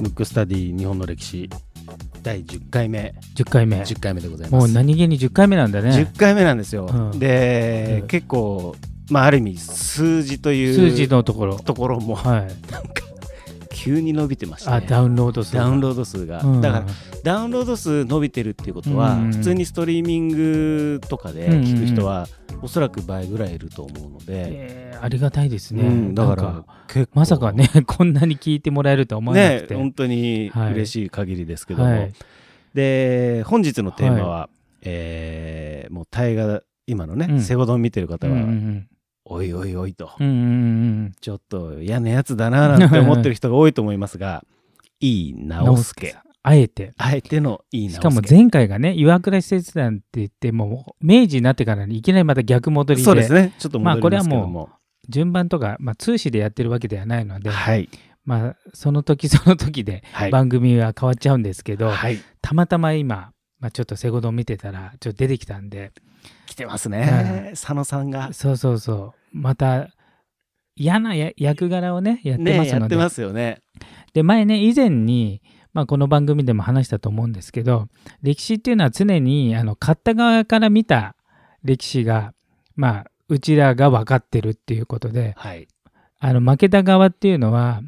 ムックスタディ日本の歴史第10回目10回目10回目でございますもう何気に10回目なんだね10回目なんですよ、うん、で、うん、結構まあある意味数字という数字のところところも、はい、なんか急に伸びてました、ね、ダウンロード数ダウンロード数が、うん、だからダウンロード数伸びてるっていうことは、うん、普通にストリーミングとかで聞く人は、うん、おそらく倍ぐらいいると思うので、えー、ありがたいですね、だからまさかね こんなに聞いてもらえるとは思わなくて、ね、本当に嬉しい限りですけども、はい、で本日のテーマは、はい、えー、もう大河今のね、うん、セゴドン見てる方はおいおいおいと、うんうんうん、ちょっと嫌なやつだななんて思ってる人が多いと思いますが、い い直輔。あえて。あえてのいい直しかも前回がね、岩倉施設団って言って、もう明治になってからいきなりまた逆戻りで。そうですね。ちょっと戻りますけども。まあこれはもう順番とか、まあ、通詞でやってるわけではないので、はい、まあ、その時その時で番組は変わっちゃうんですけど、はい、たまたま今、まあ、ちょっとセゴドン見てたらちょっと出てきたんで来てますね、うん、佐野さんがそうそうそうまた嫌な役柄をねやってますので、ね、やってますよねで前ね以前に、まあ、この番組でも話したと思うんですけど歴史っていうのは常にあの買った側から見た歴史がまあうちらが分かってるっていうことで、はい、あの負けた側っていうのは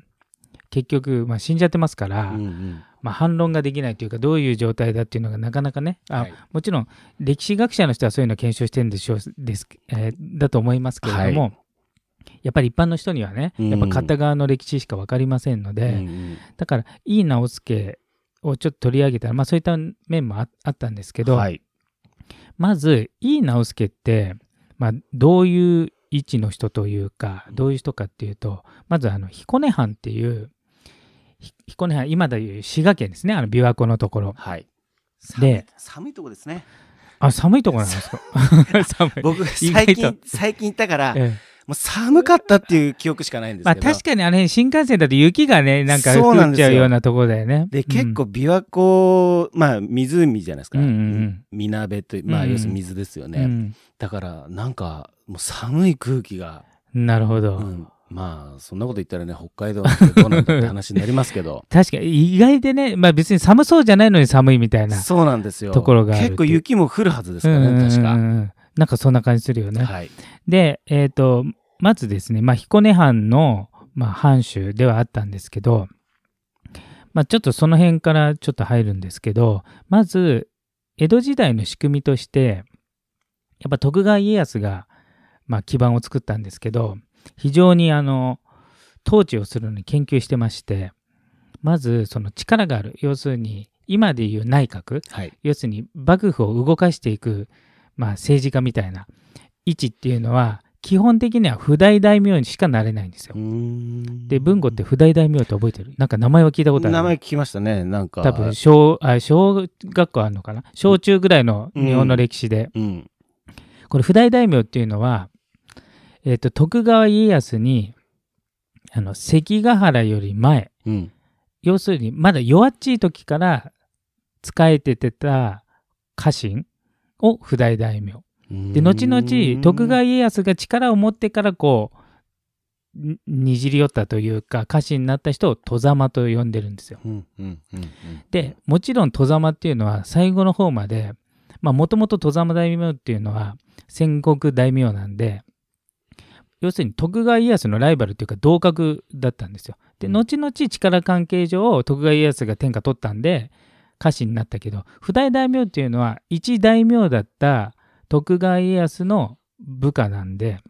結局、まあ、死んじゃってますから、うんうんまあ、反論ができないというかどういう状態だっていうのがなかなかねあ、はい、もちろん歴史学者の人はそういうのを検証してるんでしょうです、えー、だと思いますけれども、はい、やっぱり一般の人にはねやっぱ片側の歴史しか分かりませんので、うん、だから井伊直弼をちょっと取り上げたら、まあ、そういった面もあったんですけど、はい、まず井伊直弼って、まあ、どういう位置の人というかどういう人かっていうとまずあの彦根藩っていう彦根藩、今でいう滋賀県ですね、あの琵琶湖のところ。はい。で、寒いとこですね。あ、寒いとこなんですか 寒い。僕、最近、最近行ったから、ええもう寒かったっていう記憶しかないんですけど。まあ確かにあれ新幹線だと雪がね、なんか降っちゃうようなとこだよね。で、結構琵琶湖、まあ湖じゃないですか。うんうん、水という、まあ要するに水ですよね。うんだからなんかもう寒い空気が。なるほど。まあそんなこと言ったらね北海道どうなんだって話になりますけど 確かに意外でね、まあ、別に寒そうじゃないのに寒いみたいなそうなんですよところが結構雪も降るはずですからね、確かなんかそんな感じするよね、はい、でえっ、ー、とまずですね、まあ、彦根藩の、まあ、藩主ではあったんですけど、まあ、ちょっとその辺からちょっと入るんですけどまず江戸時代の仕組みとしてやっぱ徳川家康が、まあ、基盤を作ったんですけど、非常にあの統治をするのに研究してましてまずその力がある要するに今でいう内閣、はい、要するに幕府を動かしていく、まあ、政治家みたいな位置っていうのは基本的には不大大名にしかなれないんですよ。で文吾って不大大名って覚えてるなんか名前は聞いたことある名前聞きましたねなんか多分小あ小学校あるのかな小中ぐらいの日本の歴史で、うんうん、これ不大大名っていうのはえっ、ー、と、徳川家康に、あの、関ヶ原より前、うん、要するに、まだ弱っちい時から仕えててた家臣を譜代大名。で、後々、徳川家康が力を持ってから、こう、にじり寄ったというか家臣になった人を戸様と呼んでるんですよ。うんうんうんうん、でもちろん戸様っていうのは最後の方までもともと戸様大名っていうのは戦国大名なんで要するに徳川家康のライバルというか同格だったんですよ。で、後々力関係上徳川家康が天下取ったんで家臣になったけど、不代大名っていうのは一大名だった徳川家康の部下なんで、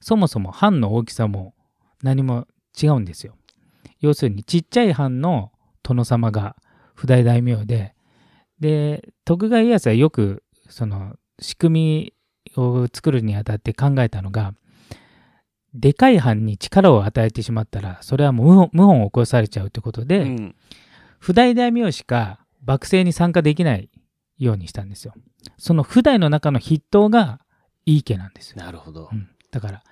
そもそも藩の大きさも何も違うんですよ。要するにちっちゃい藩の殿様が不代大名で、で、徳川家康はよくその仕組みを作るにあたって考えたのがでかい班に力を与えてしまったらそれはもう謀反を起こされちゃうということで、うん、不代大名しか幕政に参加できないようにしたんですよ。その不代の中の筆頭が井伊家なんですよ。なるほど、うん、だから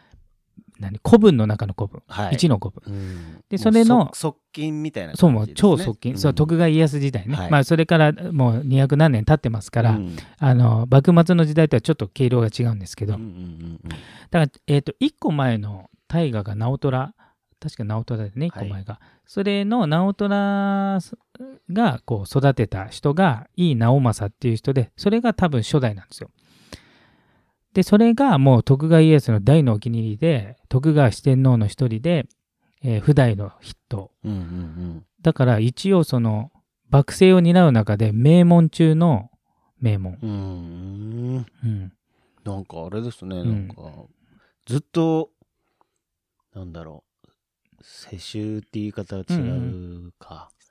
何古文の中の古文、はい、の古文、うん、でそれの側近みたいな、ね、そう超側近、うん、そう徳川家康時代ね、はい、まあ、それからもう200何年経ってますから、うん、あの幕末の時代とはちょっと経路が違うんですけど、うんうんうんうん、だから、えーと、一1個前の大河が直虎確か直虎だよね1個前が、はい、それの直虎がこう育てた人が井伊直政っていう人でそれが多分初代なんですよ。で、それがもう徳川家康の大のお気に入りで、徳川四天王の一人で、えー、普代の筆頭、うんうんうん。だから一応その、幕政を担う中で名門中の名門。うん。うん、なんかあれですね、なんか、うん、ずっと、なんだろう、世襲って言い方違うか。うんうん、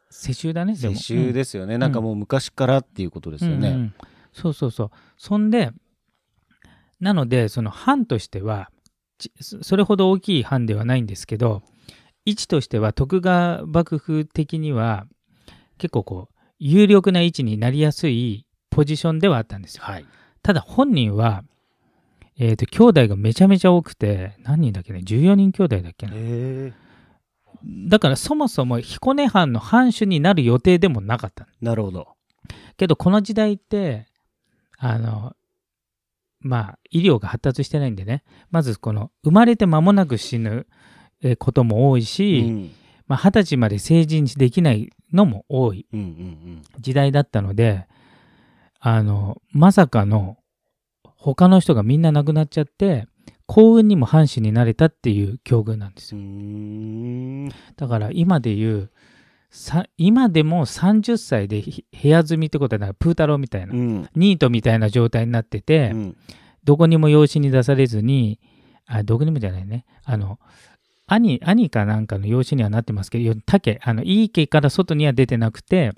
世襲だね、世襲ですよね、うん。なんかもう昔からっていうことですよね。うんうん、そうそうそう。そんで、なので、その班としては、それほど大きい班ではないんですけど、位置としては徳川幕府的には結構こう、有力な位置になりやすいポジションではあったんですよ。はい、ただ本人は、えっ、ー、と、兄弟がめちゃめちゃ多くて、何人だっけね ?14 人兄弟だっけな、ね。だからそもそも彦根藩の藩主になる予定でもなかった。なるほど。けどこの時代って、あの、まあ、医療が発達してないんでね、まずこの生まれて間もなく死ぬことも多いし、うん、まあ、20歳まで成人できないのも多い時代だったので、あの、まさかの他の人がみんな亡くなっちゃって、幸運にも藩士になれたっていう境遇なんですよ。だから今で言う、今でも30歳で部屋住みってことはプータプーみたいな、うん、ニートみたいな状態になってて、うん、どこにも養子に出されずにあどこにもじゃないねあの兄兄かなんかの養子にはなってますけど竹あのいい家から外には出てなくて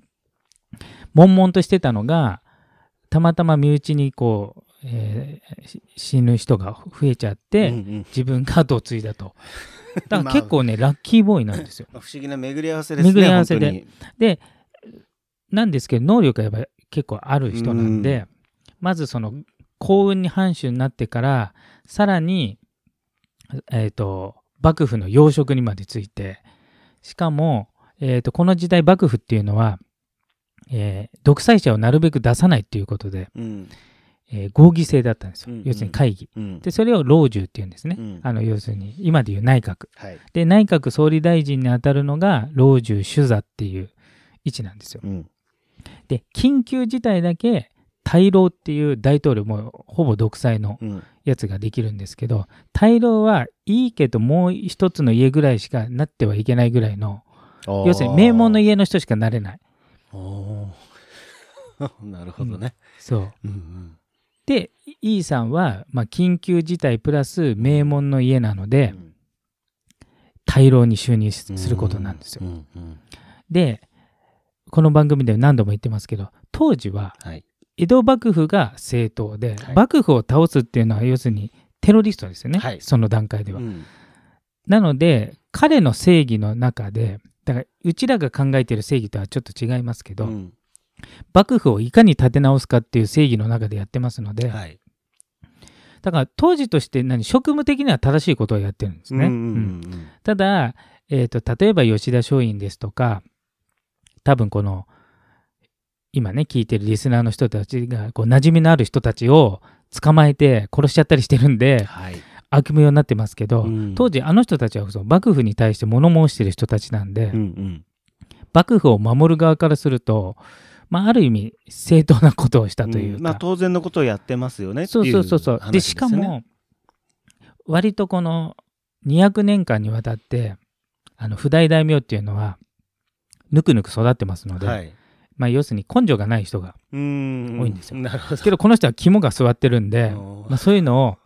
悶々としてたのがたまたま身内にこうえー、死ぬ人が増えちゃって、うんうん、自分が後を継いだと だから結構ね、ラッキーボーイなんですよ。不思議な巡り合わせですね。巡り合わせで。で、なんですけど、能力がやっぱり結構ある人なんで、ん、まずその幸運に藩主になってから、さらに、えっ、ー、と、幕府の要職にまでついて、しかも、えっ、ー、と、この時代幕府っていうのは、えー、独裁者をなるべく出さないっていうことで、うん、えー、合議制だったんですよ、うんうん、要するに会議、うん、でそれを老中っていうんですね、うん、あの要するに今でいう内閣、はい、で内閣総理大臣にあたるのが老中主座っていう位置なんですよ、うん、で緊急事態だけ大老っていう大統領もほぼ独裁のやつができるんですけど、大老はいいけどもう一つの家ぐらいしかなってはいけないぐらいの要するに名門の家の人しかなれない。なるほどね、そう、うんうんで、E さんは、まあ、緊急事態プラス名門の家なので、うん、大老に就任することなんですよ。うんうん、で、この番組で何度も言ってますけど、当時は、江戸幕府が正当で、はい、幕府を倒すっていうのは、要するにテロリストですよね、はい、その段階では。うん、なので、彼の正義の中で、だから、うちらが考えてる正義とはちょっと違いますけど、うん幕府をいかに立て直すかっていう正義の中でやってますので、はい、だから当時として何職務的には正しいことをやってるんですね。うんただ、えーと、例えば吉田松陰ですとか多分この今ね聞いてるリスナーの人たちがこう馴染みのある人たちを捕まえて殺しちゃったりしてるんで、はい、悪名になってますけど、うん、当時あの人たちはそ幕府に対して物申してる人たちなんで、うんうん、幕府を守る側からするとまあ、ある意味正当なことをしたというか、うん、まあ、当然のことをやってますよね、そうそうそうそうで、しかも割とこの200年間にわたってあの不代大名っていうのはぬくぬく育ってますので、はい、まあ、要するに根性がない人が多いんですよ。なるほどけどこの人は肝が座ってるんで、まあ、そういうのを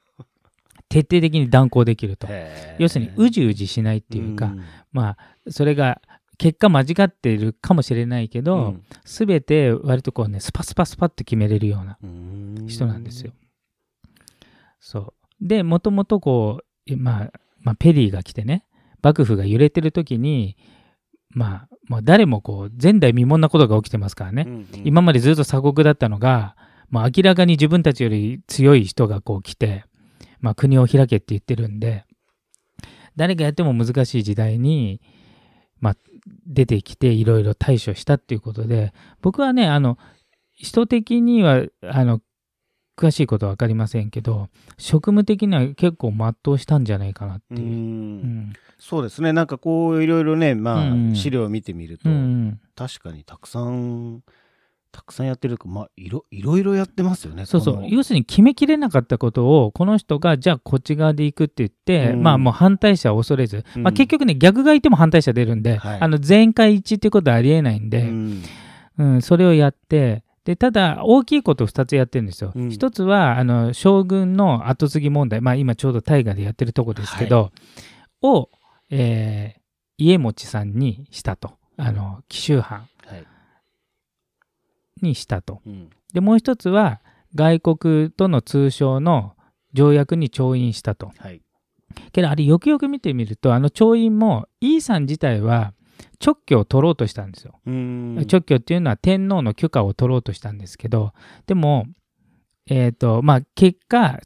徹底的に断行できると要するにうじうじしないっていうか、まあ、それが結果間違っているかもしれないけど、す、う、べ、て割とこうね、スパスパスパって決めれるような人なんですよ。そう。で、もともとこう、まあ、まあ、ペリーが来てね、幕府が揺れてる時に、まあ、誰もこう、前代未聞なことが起きてますからね、うんうん、今までずっと鎖国だったのが、明らかに自分たちより強い人がこう来て、まあ、国を開けって言ってるんで、誰がやっても難しい時代に、まあ、出てきていろいろ対処したっていうことで、僕はね、あの、人的には、あの、詳しいことは分かりませんけど職務的には結構全うしたんじゃないかなっていう、うん、そうですねなんかこういろいろね、まあ、うん、資料を見てみると、うん、確かにたくさんたくさんやってるまあいろ、いろいろやってますよね。そうそう。要するに決めきれなかったことを、この人が、じゃあこっち側で行くって言って、うん、まあもう反対者を恐れず、うん、まあ結局ね、逆がいても反対者出るんで、はい、あの、全会一致っていうことはありえないんで、うん、うん、それをやって、で、ただ、大きいことを2つやってるんですよ。1つは、あの、将軍の跡継ぎ問題、まあ今ちょうど大河でやってるとこですけど、はい、を、えー、家持さんにしたと。あの、紀州藩。にしたと。でもう一つは外国との通商の条約に調印したと。はい、けどあれよくよく見てみるとあの調印もイーサン自体は直居を取ろうとしたんですよ。直居っていうのは天皇の許可を取ろうとしたんですけどでも、えーとまあ、結果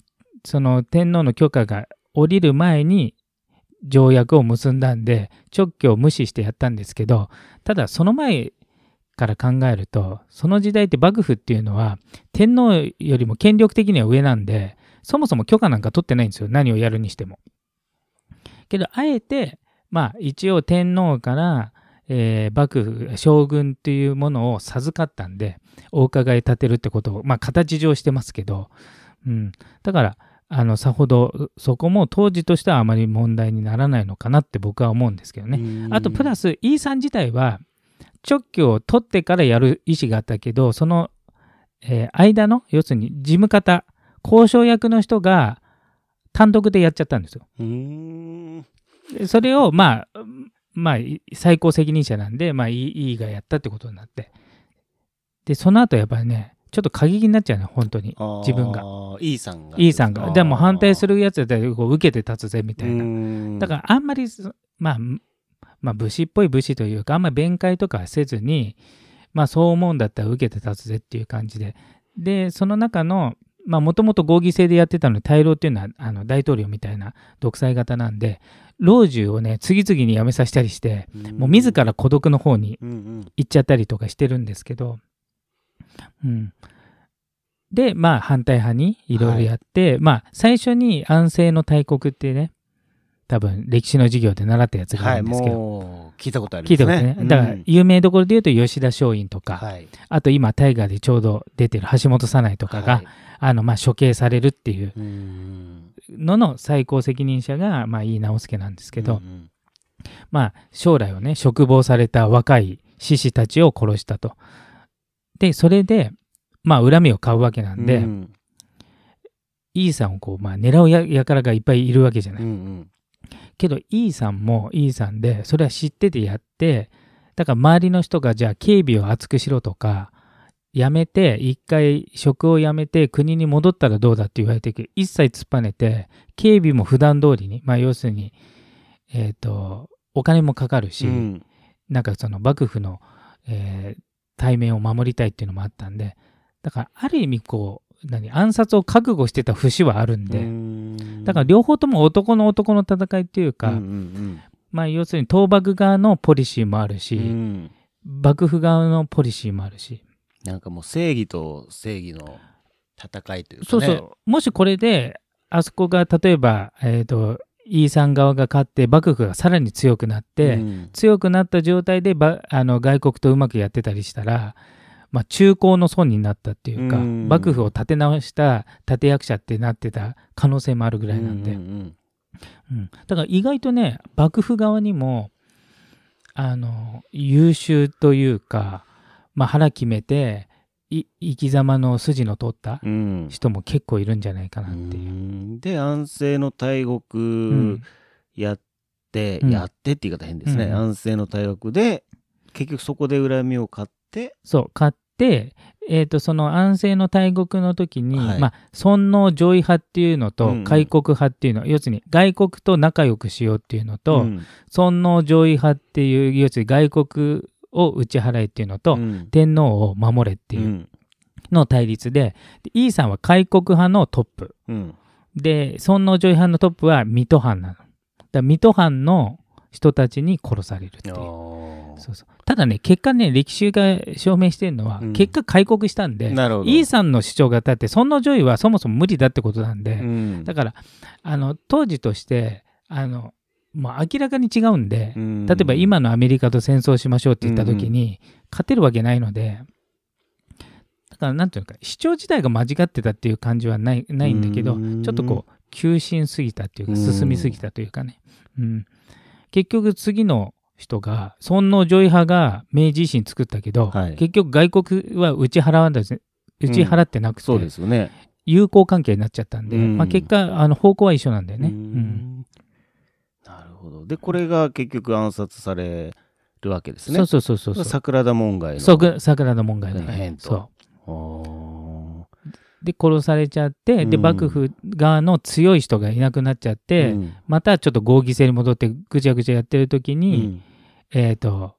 その天皇の許可が降りる前に条約を結んだんで直居を無視してやったんですけどただその前から考えると、その時代って幕府っていうのは、天皇よりも権力的には上なんで、そもそも許可なんか取ってないんですよ。何をやるにしても。けど、あえて、まあ、一応天皇から、えー、幕府、将軍っていうものを授かったんで、お伺い立てるってことを、まあ、形上してますけど、うん。だから、あの、さほど、そこも当時としてはあまり問題にならないのかなって僕は思うんですけどね。あと、プラス、ーさん自体は、直球を取ってからやる意思があったけど、その、えー、間の、要するに事務方、交渉役の人が単独でやっちゃったんですよ。それを、まあ、まあ、最高責任者なんで、まあ、いいがやったってことになって。で、その後やっぱりね、ちょっと過激になっちゃうね、本当に、自分が。E さんが。E さんが。でも反対するやつだったら、受けて立つぜ、みたいな。だから、あんまり、まあ、まあ、武士っぽい武士というか、あんまり弁解とかせずに、まあ、そう思うんだったら受けて立つぜっていう感じで。で、その中の、まあ、もともと合議制でやってたので、大老っていうのは、あの、大統領みたいな独裁型なんで、老中をね、次々に辞めさせたりして、もう自ら孤独の方に行っちゃったりとかしてるんですけど、うん。で、まあ、反対派にいろいろやって、はい、まあ、最初に安政の大国ってね、多分歴史の授業で習ったやつがあるんですけど、はい、聞いたことある、ね、聞いたことね、うん、だから有名どころで言うと吉田松陰とか、はい、あと今大河でちょうど出てる橋本早苗とかが、はい、あのまあ処刑されるっていうのの最高責任者がまあ井伊直弼なんですけど、うんうん、まあ将来をね嘱望された若い志士たちを殺したと。でそれでまあ恨みを買うわけなんで、うん、イーさんをこう、まあ、狙うやからがいっぱいいるわけじゃない。うんうんけど E さんも E さんで、それは知っててやって、だから周りの人がじゃあ警備を厚くしろとか、辞めて、一回職を辞めて国に戻ったらどうだって言われてる一切突っぱねて、警備も普段通りに、まあ要するに、えっ、ー、と、お金もかかるし、うん、なんかその幕府の、えー、対面を守りたいっていうのもあったんで、だからある意味こう、何暗殺を覚悟してた節はあるんでだから両方とも男の男の戦いっていうか、うんうんうん、まあ、要するに倒幕側のポリシーもあるし、うん、幕府側のポリシーもあるしなんかもう正義と正義の戦いというか、ね、そうそうもしこれであそこが例えば、えーと、とイーサン側が勝って幕府がさらに強くなって、うん、強くなった状態であの外国とうまくやってたりしたらまあ、中高の損になったっていうか、幕府を立て直した立役者ってなってた可能性もあるぐらいなんで、うん、うんうん、だから意外とね幕府側にもあの優秀というか、まあ、腹決めて生き様の筋の通った人も結構いるんじゃないかなっていう。うん、で安政の大国やって、やってって言い方変ですね、安政の大国で結局そこで恨みを買って。そう買っで、えー、とその安政の大国の時に、はい、まあ、尊王攘夷派っていうのと開国派っていうの、うん、要するに外国と仲良くしようっていうのと、うん、尊王攘夷派っていう要するに外国を打ち払えっていうのと、うん、天皇を守れっていうの対立ででイーさんは開国派のトップ、で尊王攘夷派のトップは水戸藩なの。だ水戸藩の人たちに殺されるっていう。そうそうただね結果ね歴史が証明してるのは、うん結果開国したんでなるほどイーさんの主張が立って尊の攘夷はそもそも無理だってことなんで、うんだからあの当時としてあのもう明らかに違うんで、うん例えば今のアメリカと戦争しましょうって言った時に、勝てるわけないのでだからなんていうか主張自体が間違ってたっていう感じはないないんだけど、ちょっとこう急進すぎたっていうか進みすぎたというかね、うん、結局次の人が、尊王攘夷派が明治維新作ったけど、はい、結局外国は打ち払わない打ち払ってなくて、うん、そうですよね、友好関係になっちゃったんで、うん、まあ、結果あの方向は一緒なんだよね。うん、なるほどでこれが結局暗殺されるわけですね。そうそうそうそう桜田門外の桜田門外の変と。で殺されちゃって、で幕府側の強い人がいなくなっちゃって、またちょっと合議制に戻ってぐちゃぐちゃやってる時に、えっ、ー、と、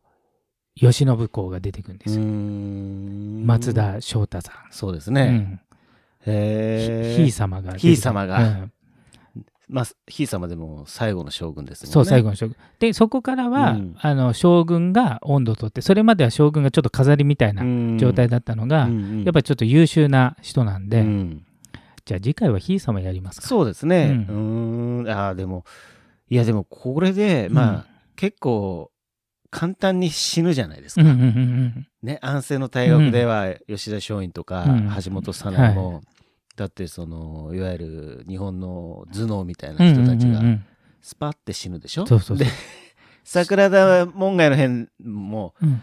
慶喜公が出てくるんですよ。松田翔太さん。そうですね。うん、へひい様が。ひい様が。まあ、ひい様でも最後の将軍ですね。そう、最後の将軍。で、そこからは、うん、あの将軍が温度をって、それまでは将軍がちょっと飾りみたいな状態だったのが、やっぱりちょっと優秀な人なんで、じゃあ次回はひい様やりますか。そうですね。うん、ああ、でも、いや、でもこれで、まあ、結構、簡単に死ぬじゃないですか。ね、安政の大学では吉田松陰とか橋本早苗も、はい、だってそのいわゆる日本の頭脳みたいな人たちがスパって死ぬでしょ。うんうんうん、で 桜田門外の辺も、うん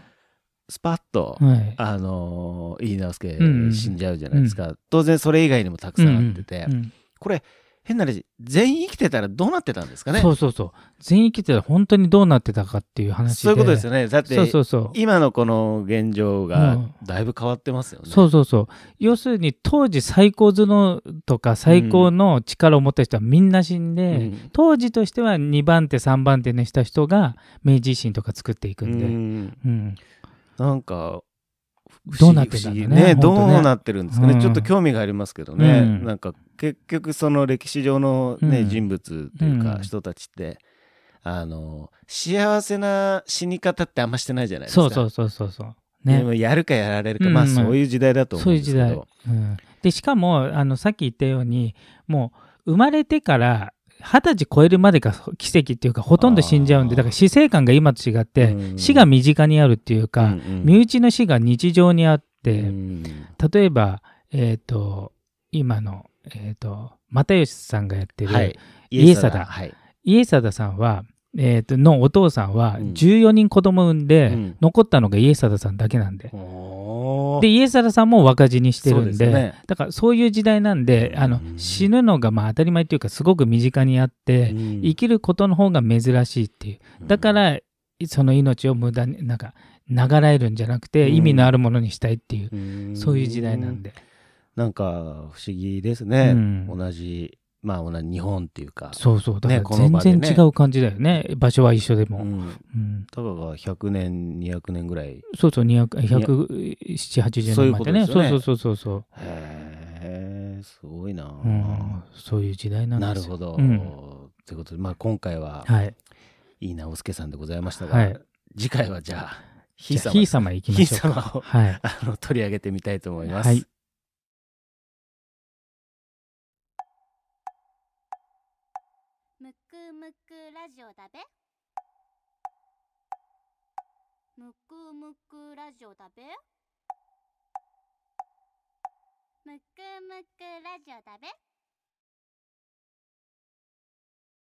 スパッと、はい、あのー、飯之助死んじゃうじゃないですか、うん、当然それ以外にもたくさんあってて、うんうんうん、これ変な話全員生きてたらどうなってたんですかねそうそうそう全員生きてたら本当にどうなってたかっていう話そういうことですよねだってそうそうそう今のこの現状がだいぶ変わってますよね、うん、そうそうそう要するに当時最高頭脳とか最高の力を持った人はみんな死んで、うん、当時としては2番手3番手にした人が明治維新とか作っていくんで、うん、うん、なんかどうなってんねねどうなってるんですかね、うん、ちょっと興味がありますけどね、うん、なんか結局その歴史上のね、うん、人物というか人たちって、あの幸せな死に方ってあんましてないじゃないですかそうそうそうそうね、でもやるかやられるか、まあそういう時代だと思うんですけど、そういう時代、でしかもあのさっき言ったようにもう生まれてから二十歳超えるまでが奇跡っていうかほとんど死んじゃうんでだから死生観が今と違って、うん、死が身近にあるっていうか、うんうん、身内の死が日常にあって、うん、例えば、えっ、ー、と今の、えっ、ー、と又吉さんがやってる、はい、家ダ、はい、家ダさんは、えー、とのお父さんは14人子供産んで、残ったのが家ダさんだけなんで。で家定さんも若字にしてるんで、ね、だからそういう時代なんであの、うん、死ぬのがまあ当たり前というかすごく身近にあって、うん、生きることの方が珍しいっていうだから、その命を無駄になんか流れるんじゃなくて意味のあるものにしたいっていう、そういう時代なんで。なんか不思議ですね、同じまあ、日本っていうか。そうそう。だから全然違う感じだよね。ね場所は一緒でも。うん。うん、ただ、が100年、200年ぐらい。そうそう、200、7 80年までね。そう、ね、そうそうそうそう。へえ、すごいな、うん、そういう時代なんですなるほど。と、うん、いうことで、まあ今回は、はい、いい直輔さんでございましたが、はい、次回はじゃあ、ひいさま。ひいさまいきましょうか。はい、あの取り上げてみたいと思います。はいジオだべむくむくラジオだべむくむくラジオだべ